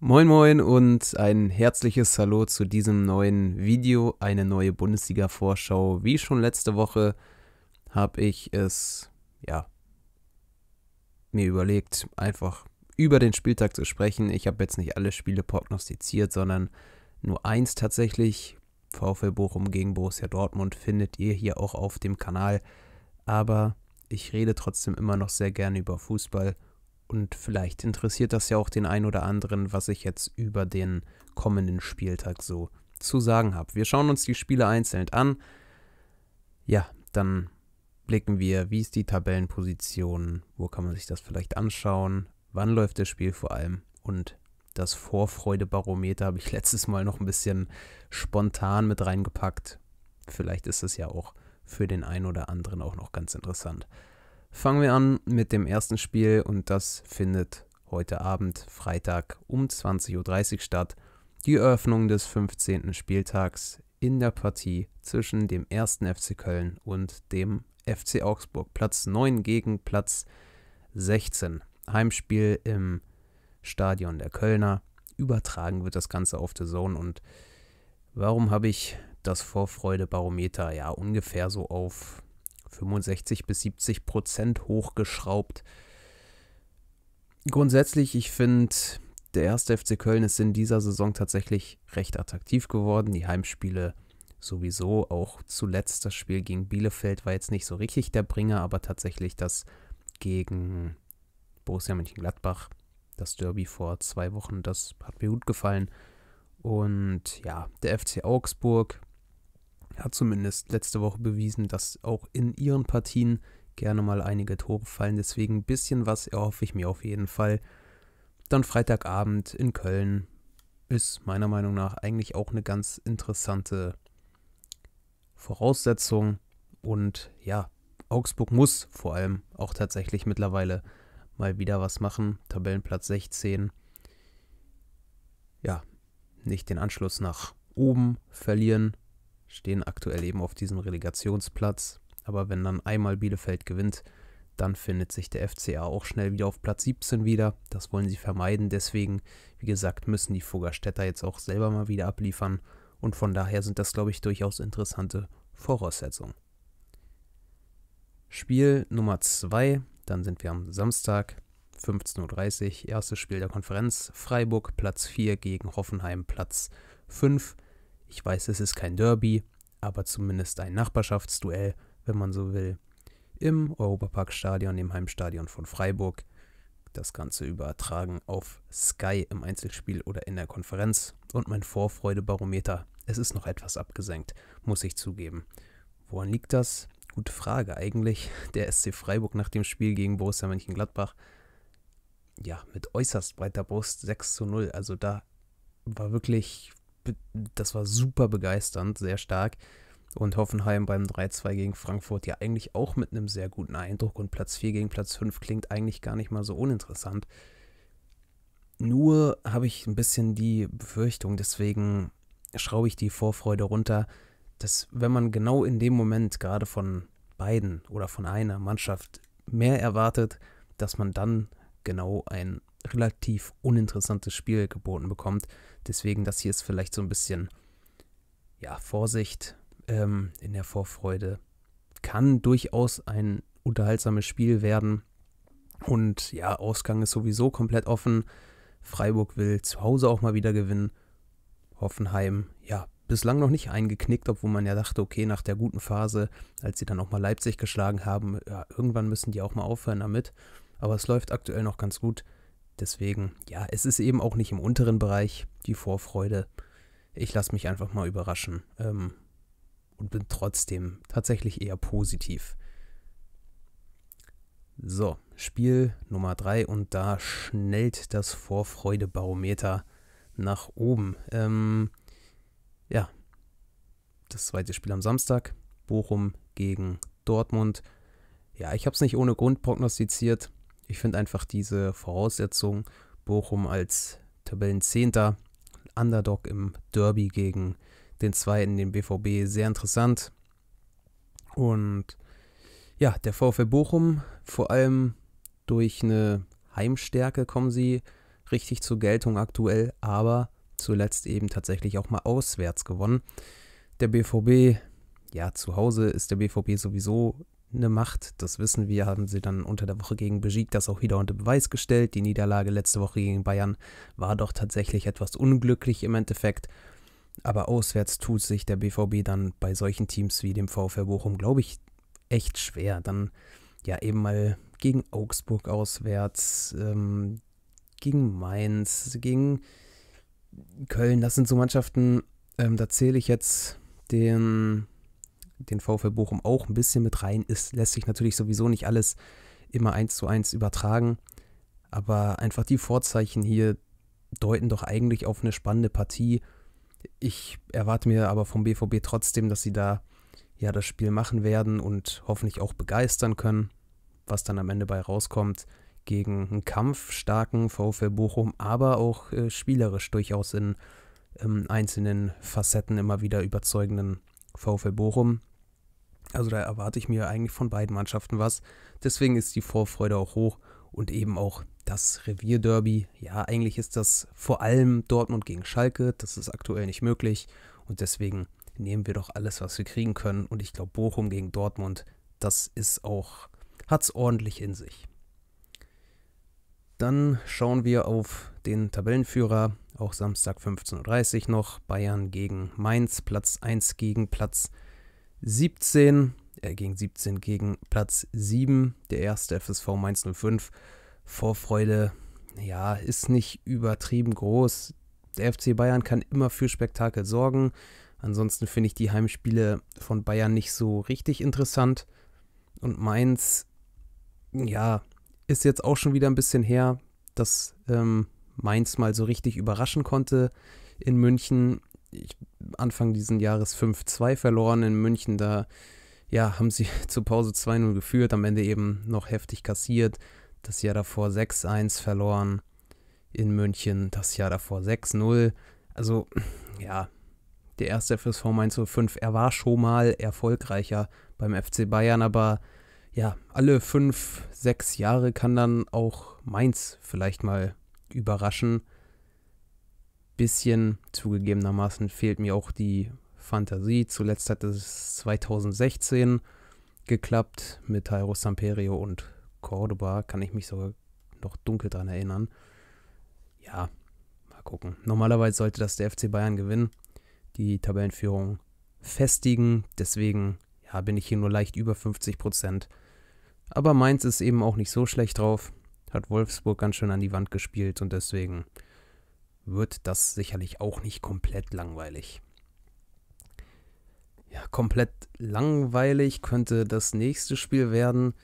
Moin moin und ein herzliches Hallo zu diesem neuen Video, eine neue Bundesliga-Vorschau. Wie schon letzte Woche habe ich es, ja, mir überlegt, einfach über den Spieltag zu sprechen. Ich habe jetzt nicht alle Spiele prognostiziert, sondern nur eins tatsächlich. VfL Bochum gegen Borussia Dortmund findet ihr hier auch auf dem Kanal. Aber ich rede trotzdem immer noch sehr gerne über Fußball und vielleicht interessiert das ja auch den einen oder anderen, was ich jetzt über den kommenden Spieltag so zu sagen habe. Wir schauen uns die Spiele einzeln an. Ja, dann blicken wir, wie ist die Tabellenposition, wo kann man sich das vielleicht anschauen, wann läuft das Spiel vor allem und das Vorfreudebarometer habe ich letztes Mal noch ein bisschen spontan mit reingepackt. Vielleicht ist es ja auch für den einen oder anderen auch noch ganz interessant. Fangen wir an mit dem ersten Spiel und das findet heute Abend, Freitag um 20.30 Uhr statt. Die Eröffnung des 15. Spieltags in der Partie zwischen dem 1. FC Köln und dem FC Augsburg. Platz 9 gegen Platz 16. Heimspiel im Stadion der Kölner. Übertragen wird das Ganze auf The Zone und warum habe ich das Vorfreudebarometer ja ungefähr so auf 65 bis 70 Prozent hochgeschraubt. Grundsätzlich, ich finde, der erste FC Köln ist in dieser Saison tatsächlich recht attraktiv geworden. Die Heimspiele sowieso, auch zuletzt das Spiel gegen Bielefeld war jetzt nicht so richtig der Bringer, aber tatsächlich das gegen Borussia Mönchengladbach, das Derby vor zwei Wochen, das hat mir gut gefallen. Und ja, der FC Augsburg ja, zumindest letzte Woche bewiesen, dass auch in ihren Partien gerne mal einige Tore fallen. Deswegen ein bisschen was erhoffe ich mir auf jeden Fall. Dann Freitagabend in Köln ist meiner Meinung nach eigentlich auch eine ganz interessante Voraussetzung. Und ja, Augsburg muss vor allem auch tatsächlich mittlerweile mal wieder was machen. Tabellenplatz 16. Ja, nicht den Anschluss nach oben verlieren stehen aktuell eben auf diesem Relegationsplatz. Aber wenn dann einmal Bielefeld gewinnt, dann findet sich der FCA auch schnell wieder auf Platz 17 wieder. Das wollen sie vermeiden. Deswegen, wie gesagt, müssen die Fuggerstädter jetzt auch selber mal wieder abliefern. Und von daher sind das, glaube ich, durchaus interessante Voraussetzungen. Spiel Nummer 2, dann sind wir am Samstag, 15.30 Uhr, erstes Spiel der Konferenz. Freiburg Platz 4 gegen Hoffenheim Platz 5. Ich weiß, es ist kein Derby, aber zumindest ein Nachbarschaftsduell, wenn man so will, im Europaparkstadion, im Heimstadion von Freiburg. Das Ganze übertragen auf Sky im Einzelspiel oder in der Konferenz. Und mein Vorfreudebarometer, es ist noch etwas abgesenkt, muss ich zugeben. Woran liegt das? Gute Frage eigentlich. Der SC Freiburg nach dem Spiel gegen Borussia Mönchengladbach, ja, mit äußerst breiter Brust 6 zu 0. Also da war wirklich das war super begeisternd, sehr stark. Und Hoffenheim beim 3-2 gegen Frankfurt ja eigentlich auch mit einem sehr guten Eindruck. Und Platz 4 gegen Platz 5 klingt eigentlich gar nicht mal so uninteressant. Nur habe ich ein bisschen die Befürchtung, deswegen schraube ich die Vorfreude runter, dass wenn man genau in dem Moment gerade von beiden oder von einer Mannschaft mehr erwartet, dass man dann genau ein relativ uninteressantes Spiel geboten bekommt. Deswegen, das hier ist vielleicht so ein bisschen, ja, Vorsicht ähm, in der Vorfreude. Kann durchaus ein unterhaltsames Spiel werden. Und ja, Ausgang ist sowieso komplett offen. Freiburg will zu Hause auch mal wieder gewinnen. Hoffenheim, ja, bislang noch nicht eingeknickt, obwohl man ja dachte, okay, nach der guten Phase, als sie dann auch mal Leipzig geschlagen haben, ja, irgendwann müssen die auch mal aufhören damit. Aber es läuft aktuell noch ganz gut. Deswegen, ja, es ist eben auch nicht im unteren Bereich die Vorfreude. Ich lasse mich einfach mal überraschen ähm, und bin trotzdem tatsächlich eher positiv. So, Spiel Nummer 3 und da schnellt das Vorfreudebarometer nach oben. Ähm, ja, das zweite Spiel am Samstag, Bochum gegen Dortmund. Ja, ich habe es nicht ohne Grund prognostiziert ich finde einfach diese Voraussetzung, Bochum als Tabellenzehnter, Underdog im Derby gegen den zweiten, den BVB, sehr interessant. Und ja, der VfL Bochum, vor allem durch eine Heimstärke kommen sie richtig zur Geltung aktuell, aber zuletzt eben tatsächlich auch mal auswärts gewonnen. Der BVB, ja, zu Hause ist der BVB sowieso eine Macht. Das wissen wir, haben sie dann unter der Woche gegen Besieg das auch wieder unter Beweis gestellt. Die Niederlage letzte Woche gegen Bayern war doch tatsächlich etwas unglücklich im Endeffekt. Aber auswärts tut sich der BVB dann bei solchen Teams wie dem VfL Bochum, glaube ich, echt schwer. Dann ja eben mal gegen Augsburg auswärts, ähm, gegen Mainz, gegen Köln. Das sind so Mannschaften, ähm, da zähle ich jetzt den den VfL Bochum auch ein bisschen mit rein. Ist lässt sich natürlich sowieso nicht alles immer eins zu eins übertragen, aber einfach die Vorzeichen hier deuten doch eigentlich auf eine spannende Partie. Ich erwarte mir aber vom BVB trotzdem, dass sie da ja das Spiel machen werden und hoffentlich auch begeistern können, was dann am Ende bei rauskommt gegen einen kampfstarken VfL Bochum, aber auch äh, spielerisch durchaus in ähm, einzelnen Facetten immer wieder überzeugenden VfL Bochum. Also da erwarte ich mir eigentlich von beiden Mannschaften was. Deswegen ist die Vorfreude auch hoch und eben auch das Revierderby. Ja, eigentlich ist das vor allem Dortmund gegen Schalke. Das ist aktuell nicht möglich und deswegen nehmen wir doch alles, was wir kriegen können. Und ich glaube, Bochum gegen Dortmund, das ist auch, hat es ordentlich in sich. Dann schauen wir auf den Tabellenführer, auch Samstag 15.30 Uhr noch. Bayern gegen Mainz, Platz 1 gegen Platz 2. 17, Er ging 17 gegen Platz 7, der erste FSV Mainz 05. Vorfreude, ja, ist nicht übertrieben groß. Der FC Bayern kann immer für Spektakel sorgen. Ansonsten finde ich die Heimspiele von Bayern nicht so richtig interessant. Und Mainz, ja, ist jetzt auch schon wieder ein bisschen her, dass ähm, Mainz mal so richtig überraschen konnte in München ich, Anfang dieses Jahres 5-2 verloren in München. Da ja, haben sie zur Pause 2-0 geführt, am Ende eben noch heftig kassiert. Das Jahr davor 6-1 verloren in München, das Jahr davor 6-0. Also, ja, der erste FSV Mainz 05, er war schon mal erfolgreicher beim FC Bayern, aber ja, alle 5, 6 Jahre kann dann auch Mainz vielleicht mal überraschen bisschen. Zugegebenermaßen fehlt mir auch die Fantasie. Zuletzt hat es 2016 geklappt mit Jairo Samperio und Cordoba. Kann ich mich sogar noch dunkel daran erinnern. Ja, mal gucken. Normalerweise sollte das der FC Bayern gewinnen, die Tabellenführung festigen. Deswegen ja, bin ich hier nur leicht über 50 Prozent. Aber Mainz ist eben auch nicht so schlecht drauf. Hat Wolfsburg ganz schön an die Wand gespielt und deswegen wird das sicherlich auch nicht komplett langweilig. Ja, komplett langweilig könnte das nächste Spiel werden.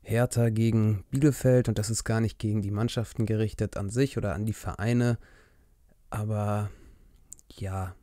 Hertha gegen Bielefeld und das ist gar nicht gegen die Mannschaften gerichtet an sich oder an die Vereine. Aber ja,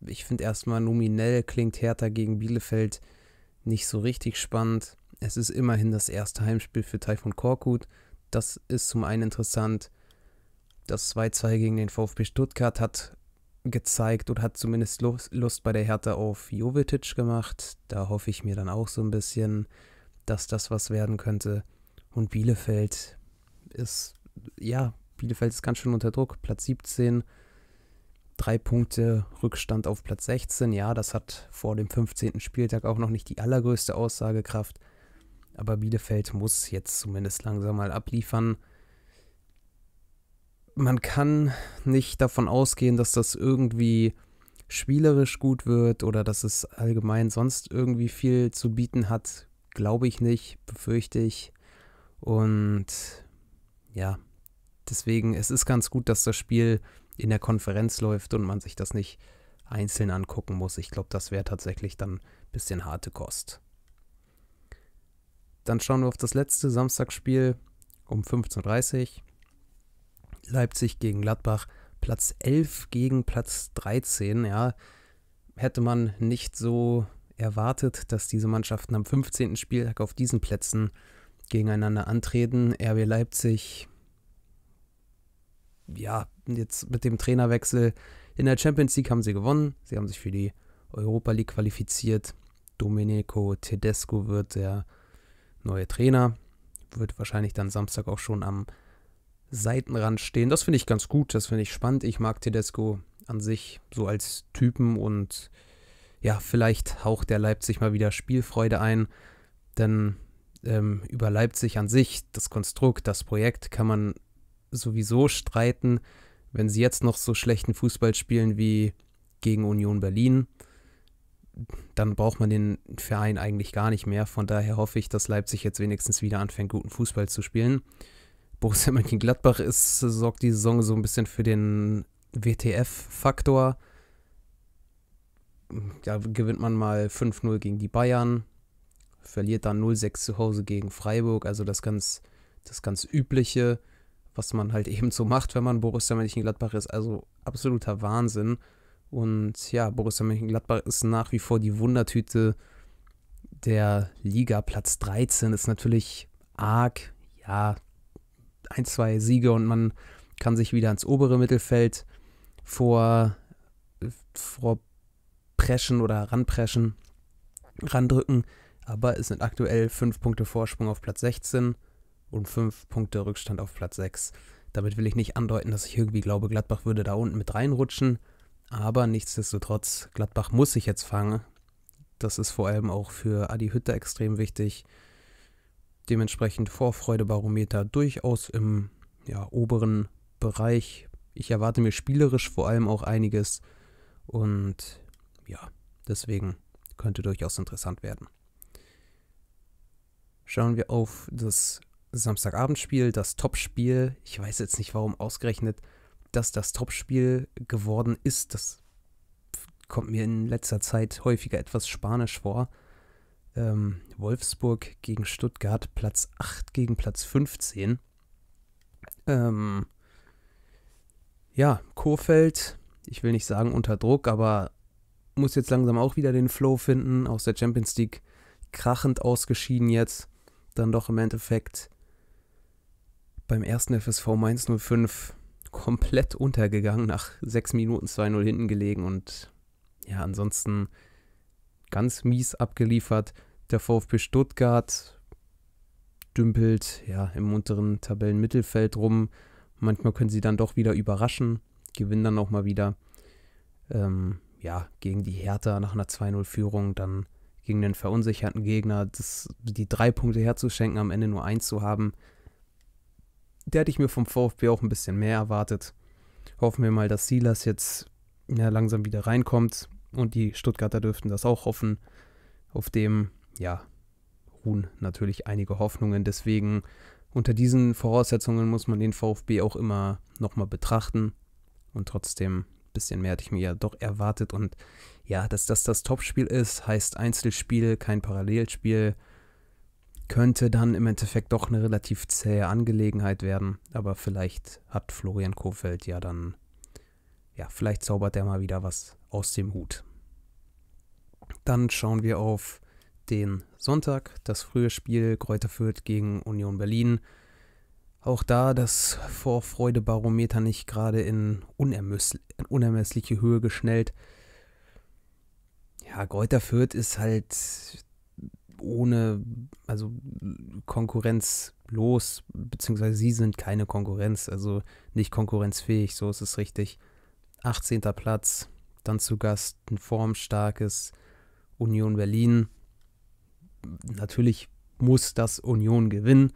ich finde erstmal nominell klingt Hertha gegen Bielefeld nicht so richtig spannend. Es ist immerhin das erste Heimspiel für Taifun Korkut. Das ist zum einen interessant. Das 2-2 gegen den VfB Stuttgart hat gezeigt oder hat zumindest Lust bei der Hertha auf Jovetic gemacht. Da hoffe ich mir dann auch so ein bisschen, dass das was werden könnte. Und Bielefeld ist, ja, Bielefeld ist ganz schön unter Druck. Platz 17, drei Punkte Rückstand auf Platz 16. Ja, das hat vor dem 15. Spieltag auch noch nicht die allergrößte Aussagekraft. Aber Bielefeld muss jetzt zumindest langsam mal abliefern man kann nicht davon ausgehen, dass das irgendwie spielerisch gut wird oder dass es allgemein sonst irgendwie viel zu bieten hat. Glaube ich nicht, befürchte ich. Und ja, deswegen, es ist ganz gut, dass das Spiel in der Konferenz läuft und man sich das nicht einzeln angucken muss. Ich glaube, das wäre tatsächlich dann ein bisschen harte Kost. Dann schauen wir auf das letzte Samstagsspiel um 15.30 Uhr. Leipzig gegen Gladbach, Platz 11 gegen Platz 13. Ja, hätte man nicht so erwartet, dass diese Mannschaften am 15. Spieltag auf diesen Plätzen gegeneinander antreten. RB Leipzig, ja, jetzt mit dem Trainerwechsel in der Champions League haben sie gewonnen. Sie haben sich für die Europa League qualifiziert. Domenico Tedesco wird der neue Trainer. Wird wahrscheinlich dann Samstag auch schon am Seitenrand stehen. Das finde ich ganz gut, das finde ich spannend. Ich mag Tedesco an sich so als Typen und ja, vielleicht haucht der Leipzig mal wieder Spielfreude ein, denn ähm, über Leipzig an sich, das Konstrukt, das Projekt kann man sowieso streiten, wenn sie jetzt noch so schlechten Fußball spielen wie gegen Union Berlin, dann braucht man den Verein eigentlich gar nicht mehr. Von daher hoffe ich, dass Leipzig jetzt wenigstens wieder anfängt, guten Fußball zu spielen. Borussia Mönchengladbach ist, sorgt die Saison so ein bisschen für den WTF-Faktor. Da gewinnt man mal 5-0 gegen die Bayern, verliert dann 0-6 zu Hause gegen Freiburg, also das ganz, das ganz übliche, was man halt eben so macht, wenn man Borussia Mönchengladbach ist. Also absoluter Wahnsinn. Und ja, Borussia Mönchengladbach ist nach wie vor die Wundertüte der Liga. Platz 13 ist natürlich arg. Ja, ein, zwei Siege und man kann sich wieder ins obere Mittelfeld vor, vor preschen oder ranpreschen, randrücken. Aber es sind aktuell fünf Punkte Vorsprung auf Platz 16 und fünf Punkte Rückstand auf Platz 6. Damit will ich nicht andeuten, dass ich irgendwie glaube, Gladbach würde da unten mit reinrutschen. Aber nichtsdestotrotz, Gladbach muss sich jetzt fangen. Das ist vor allem auch für Adi Hütter extrem wichtig. Dementsprechend Vorfreudebarometer durchaus im ja, oberen Bereich. Ich erwarte mir spielerisch vor allem auch einiges und ja, deswegen könnte durchaus interessant werden. Schauen wir auf das Samstagabendspiel, das Topspiel. Ich weiß jetzt nicht, warum ausgerechnet dass das Topspiel geworden ist. Das kommt mir in letzter Zeit häufiger etwas spanisch vor ähm, Wolfsburg gegen Stuttgart, Platz 8 gegen Platz 15. Ähm, ja, Kofeld, ich will nicht sagen unter Druck, aber muss jetzt langsam auch wieder den Flow finden. Aus der Champions League krachend ausgeschieden jetzt. Dann doch im Endeffekt beim ersten FSV Mainz 05 komplett untergegangen, nach 6 Minuten 2-0 hinten gelegen und ja, ansonsten ganz mies abgeliefert. Der VfB Stuttgart dümpelt ja im unteren Tabellenmittelfeld rum. Manchmal können sie dann doch wieder überraschen, gewinnen dann auch mal wieder. Ähm, ja, gegen die Hertha nach einer 2-0-Führung, dann gegen den verunsicherten Gegner, das, die drei Punkte herzuschenken, am Ende nur eins zu haben. Der hätte ich mir vom VfB auch ein bisschen mehr erwartet. Hoffen wir mal, dass Silas jetzt ja, langsam wieder reinkommt. Und die Stuttgarter dürften das auch hoffen. Auf dem, ja, ruhen natürlich einige Hoffnungen. Deswegen unter diesen Voraussetzungen muss man den VfB auch immer nochmal betrachten. Und trotzdem ein bisschen mehr hatte ich mir ja doch erwartet. Und ja, dass das das Topspiel ist, heißt Einzelspiel, kein Parallelspiel könnte dann im Endeffekt doch eine relativ zähe Angelegenheit werden. Aber vielleicht hat Florian Kofeld ja dann, ja, vielleicht zaubert er mal wieder was aus dem Hut. Dann schauen wir auf den Sonntag, das frühe Spiel Kräuter Fürth gegen Union Berlin. Auch da das Vorfreudebarometer nicht gerade in unermessliche Höhe geschnellt. Ja, Kräuter Fürth ist halt ohne, also konkurrenzlos, beziehungsweise sie sind keine Konkurrenz, also nicht konkurrenzfähig, so ist es richtig. 18. Platz, dann zu Gast ein formstarkes Union Berlin. Natürlich muss das Union gewinnen.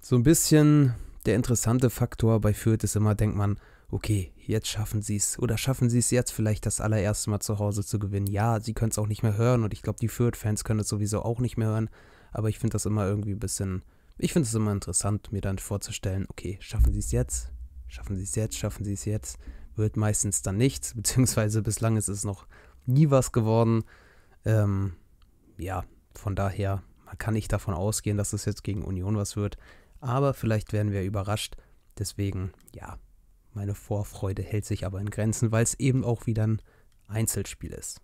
So ein bisschen der interessante Faktor bei Fürth ist immer, denkt man, okay, jetzt schaffen sie es. Oder schaffen sie es jetzt vielleicht das allererste Mal zu Hause zu gewinnen? Ja, sie können es auch nicht mehr hören und ich glaube, die Fürth-Fans können es sowieso auch nicht mehr hören. Aber ich finde das immer irgendwie ein bisschen, ich finde es immer interessant, mir dann vorzustellen, okay, schaffen sie es jetzt? Schaffen sie es jetzt? Schaffen sie es jetzt? wird meistens dann nichts, beziehungsweise bislang ist es noch nie was geworden. Ähm, ja, von daher, man kann nicht davon ausgehen, dass es jetzt gegen Union was wird, aber vielleicht werden wir überrascht. Deswegen, ja, meine Vorfreude hält sich aber in Grenzen, weil es eben auch wieder ein Einzelspiel ist.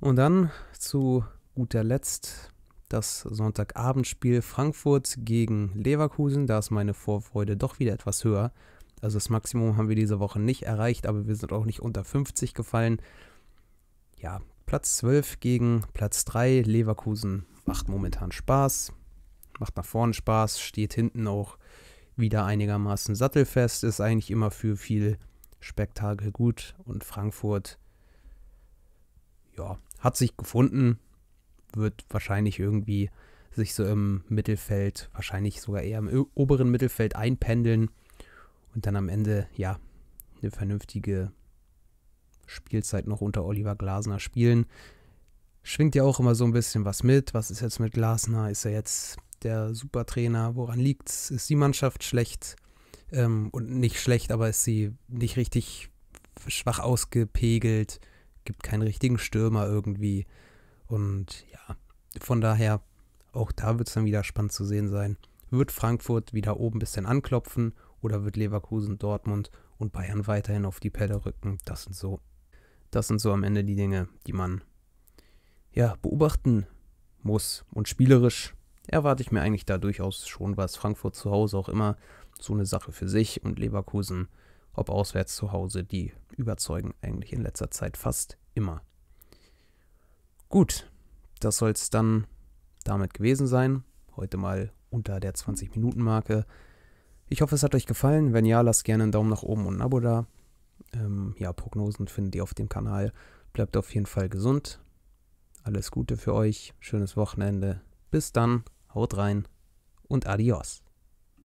Und dann zu guter Letzt das Sonntagabendspiel Frankfurt gegen Leverkusen. Da ist meine Vorfreude doch wieder etwas höher, also das Maximum haben wir diese Woche nicht erreicht, aber wir sind auch nicht unter 50 gefallen. Ja, Platz 12 gegen Platz 3. Leverkusen macht momentan Spaß, macht nach vorne Spaß, steht hinten auch wieder einigermaßen sattelfest, ist eigentlich immer für viel Spektakel gut und Frankfurt ja, hat sich gefunden, wird wahrscheinlich irgendwie sich so im Mittelfeld, wahrscheinlich sogar eher im oberen Mittelfeld einpendeln und dann am Ende, ja, eine vernünftige Spielzeit noch unter Oliver Glasner spielen. Schwingt ja auch immer so ein bisschen was mit. Was ist jetzt mit Glasner? Ist er jetzt der Supertrainer? Woran liegt's? Ist die Mannschaft schlecht? Ähm, und nicht schlecht, aber ist sie nicht richtig schwach ausgepegelt? Gibt keinen richtigen Stürmer irgendwie. Und ja, von daher, auch da wird es dann wieder spannend zu sehen sein. Wird Frankfurt wieder oben ein bisschen anklopfen oder wird Leverkusen, Dortmund und Bayern weiterhin auf die Pelle rücken? Das sind so, das sind so am Ende die Dinge, die man ja beobachten muss. Und spielerisch erwarte ich mir eigentlich da durchaus schon was. Frankfurt zu Hause auch immer so eine Sache für sich und Leverkusen, ob auswärts zu Hause, die überzeugen eigentlich in letzter Zeit fast immer. Gut, das soll es dann damit gewesen sein. Heute mal unter der 20-Minuten-Marke. Ich hoffe, es hat euch gefallen. Wenn ja, lasst gerne einen Daumen nach oben und ein Abo da. Ähm, ja, Prognosen findet ihr auf dem Kanal. Bleibt auf jeden Fall gesund. Alles Gute für euch. Schönes Wochenende. Bis dann. Haut rein und adios.